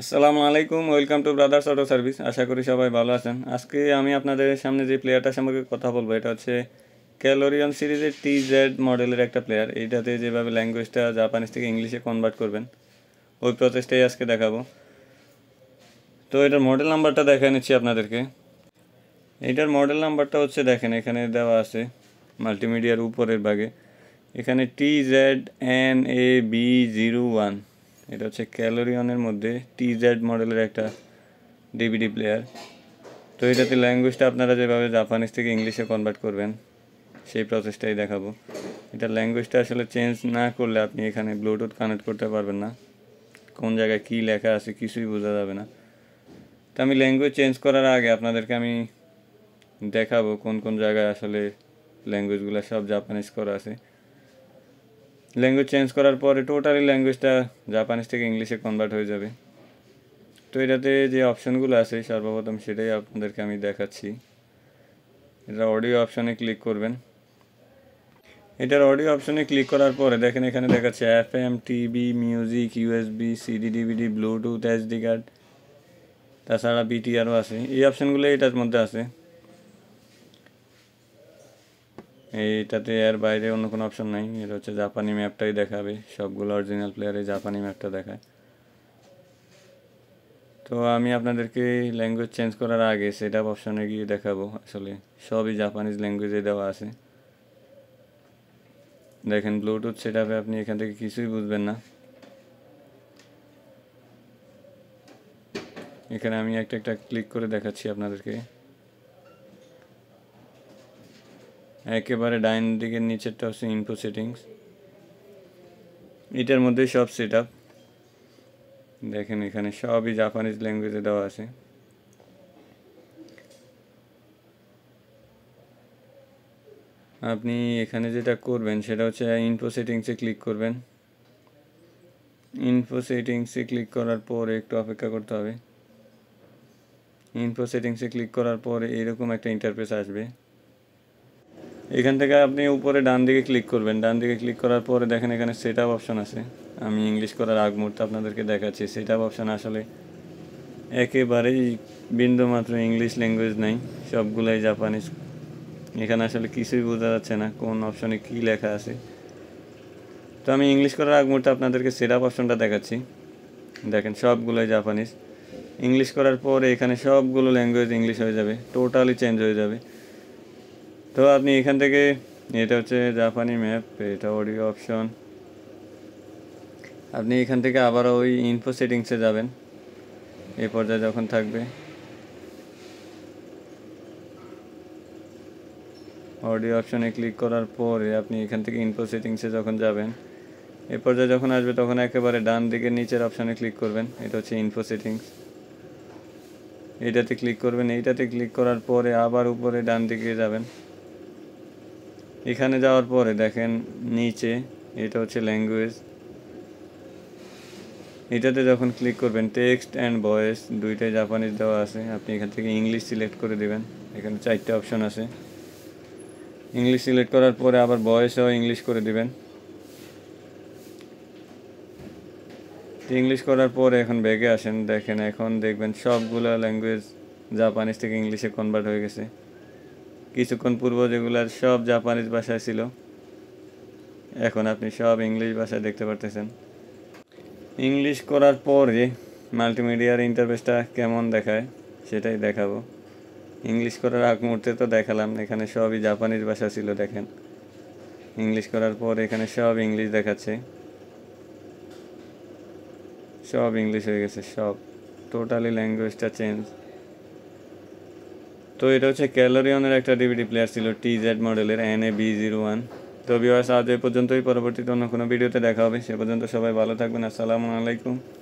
আসসালামু আলাইকুম welcome to Brothers Auto Service আশা করি সবাই ভালো আছেন আজকে আমি আপনাদের সামনে যে প্লেয়ারটা সম্পর্কে কথা বলবো এটা হচ্ছে ক্যালোরিয়ান সিরিজের টি জেড মডেলের একটা প্লেয়ার এইটাতে যেভাবে ল্যাঙ্গুয়েজটা জাপানিজ থেকে ইংলিশে কনভার্ট করবেন ওই প্রচেষ্টাই আজকে দেখাবো তো এটার মডেল নাম্বারটা দেখা নিচ্ছি আপনাদেরকে এটার মডেল নাম্বারটা হচ্ছে দেখেন এখানে দেওয়া আছে মাল্টিমিডিয়ার উপরের ভাগে এখানে T Z N A B zero one এটা হচ্ছে ক্যালোরিয়নের মধ্যে টি জ্যাড মডেলের একটা ডিভিডি প্লেয়ার তো এটাতে ল্যাঙ্গুয়েজটা আপনারা যেভাবে জাপানিজ থেকে ইংলিশে কনভার্ট করবেন সেই প্রসেসটাই দেখাবো এটা ল্যাঙ্গুয়েজটা আসলে চেঞ্জ না করলে আপনি এখানে ব্লুটুথ কানেক্ট করতে পারবেন না কোন জায়গায় কী লেখা আছে কিছুই বোঝা যাবে না তো আমি ল্যাঙ্গুয়েজ চেঞ্জ করার আগে আপনাদেরকে আমি দেখাবো কোন কোন জায়গায় আসলে ল্যাঙ্গুয়েজগুলো সব জাপানিজ করা আছে ল্যাঙ্গুয়েজ চেঞ্জ করার পরে টোটালি ল্যাঙ্গুয়েজটা জাপানিজ থেকে ইংলিশে কনভার্ট হয়ে যাবে তো এটাতে যে অপশানগুলো আছে সর্বপ্রথম সেটাই আপনাদেরকে আমি দেখাচ্ছি এটা অডিও অপশানে ক্লিক করবেন এটার অডিও অপশানে ক্লিক করার পরে দেখেন এখানে দেখাচ্ছে F M TV music USB CD DVD Bluetooth HD card তাছাড়া বিটিআরও আছে এই অপশানগুলো এটার মধ্যে আছে এইটাতে আর বাইরে অন্য কোনো অপশন নাই এটা হচ্ছে জাপানি ম্যাপটাই দেখাবে সবগুলো অরিজিনাল প্লেয়ারে জাপানি ম্যাপটা দেখায় তো আমি আপনাদেরকে ল্যাঙ্গুয়েজ চেঞ্জ করার আগে সেটা অপশনে গিয়ে দেখাবো আসলে সবই জাপানিজ ল্যাঙ্গুয়েজে দেওয়া আছে দেখেন ব্লুটুথ সেট আপে আপনি এখান থেকে কিছুই বুঝবেন না এখানে আমি একটা একটা ক্লিক করে দেখাচ্ছি আপনাদেরকে একেবারে ডাইন দিকের নিচেরটা হচ্ছে ইনফো সেটিংস এটার মধ্যে সব সেট দেখেন এখানে সবই জাপানিজ ল্যাঙ্গুয়েজে দেওয়া আছে আপনি এখানে যেটা করবেন সেটা হচ্ছে ইনফো সেটিংসে ক্লিক করবেন ইনফো সেটিংসে ক্লিক করার পর একটু অপেক্ষা করতে হবে ইনফো সেটিংসে ক্লিক করার পর এরকম একটা ইন্টারফেস আসবে এখান থেকে আপনি উপরে ডান দিকে ক্লিক করবেন ডান দিকে ক্লিক করার পরে দেখেন এখানে সেট আপ অপশান আছে আমি ইংলিশ করার আগ মুহূর্তে আপনাদেরকে দেখাচ্ছি সেট আপ অপশান আসলে একেবারেই বিন্দুমাত্র ইংলিশ ল্যাঙ্গুয়েজ নাই সবগুলোই জাপানিজ এখানে আসলে কিছুই বোঝা যাচ্ছে না কোন অপশনে কি লেখা আছে তো আমি ইংলিশ করার আগ মুহূর্তে আপনাদেরকে সেট আপ অপশনটা দেখাচ্ছি দেখেন সবগুলোই জাপানিজ ইংলিশ করার পরে এখানে সবগুলো ল্যাঙ্গুয়েজ ইংলিশ হয়ে যাবে টোটালি চেঞ্জ হয়ে যাবে তো আপনি এখান থেকে এটা হচ্ছে জাপানি ম্যাপ এটা অডিও অপশন আপনি এখান থেকে আবার ওই ইনফো সেটিংসে যাবেন এ পর্যায়ে যখন থাকবে অডিও অপশনে ক্লিক করার পরে আপনি এখান থেকে ইনফো সেটিংসে যখন যাবেন এ পর্যায়ে যখন আসবে তখন একেবারে ডান দিকে নিচের অপশনে ক্লিক করবেন এটা হচ্ছে ইনফো সেটিংস এটাতে ক্লিক করবেন এইটাতে ক্লিক করার পরে আবার উপরে ডান দিকে যাবেন এখানে যাওয়ার পরে দেখেন নিচে এটা হচ্ছে ল্যাঙ্গুয়েজ এটাতে যখন ক্লিক করবেন টেক্সট অ্যান্ড ভয়েস দুইটাই জাপানিজ দেওয়া আছে আপনি এখান থেকে ইংলিশ সিলেক্ট করে দেবেন এখানে চারটে অপশন আছে ইংলিশ সিলেক্ট করার পরে আবার ভয়েসও ইংলিশ করে দেবেন ইংলিশ করার পরে এখন ব্যাগে আসেন দেখেন এখন দেখবেন সবগুলো ল্যাঙ্গুয়েজ জাপানিজ থেকে ইংলিশে কনভার্ট হয়ে গেছে কিছুক্ষণ পূর্ব যেগুলার সব জাপানিজ ভাষায় ছিল এখন আপনি সব ইংলিশ ভাষায় দেখতে পারতেছেন ইংলিশ করার পরে মাল্টিমিডিয়ার ইন্টারভেসটা কেমন দেখায় সেটাই দেখাবো ইংলিশ করার আগ মুহূর্তে তো দেখালাম এখানে সবই জাপানিজ ভাষা ছিল দেখেন ইংলিশ করার পর এখানে সব ইংলিশ দেখাচ্ছে সব ইংলিশ হয়ে গেছে সব টোটালি ল্যাঙ্গুয়েজটা চেঞ্জ তো এটা হচ্ছে ক্যালোরিয়নের একটা ডিভিডি প্লেয়ার ছিল টি জেড মডেলের N A B zero one তো বিওয়ার্স আজ এ পর্যন্তই পরবর্তীতে অন্য কোনো ভিডিওতে দেখা হবে সে পর্যন্ত সবাই ভালো থাকবেন আসসালামু আলাইকুম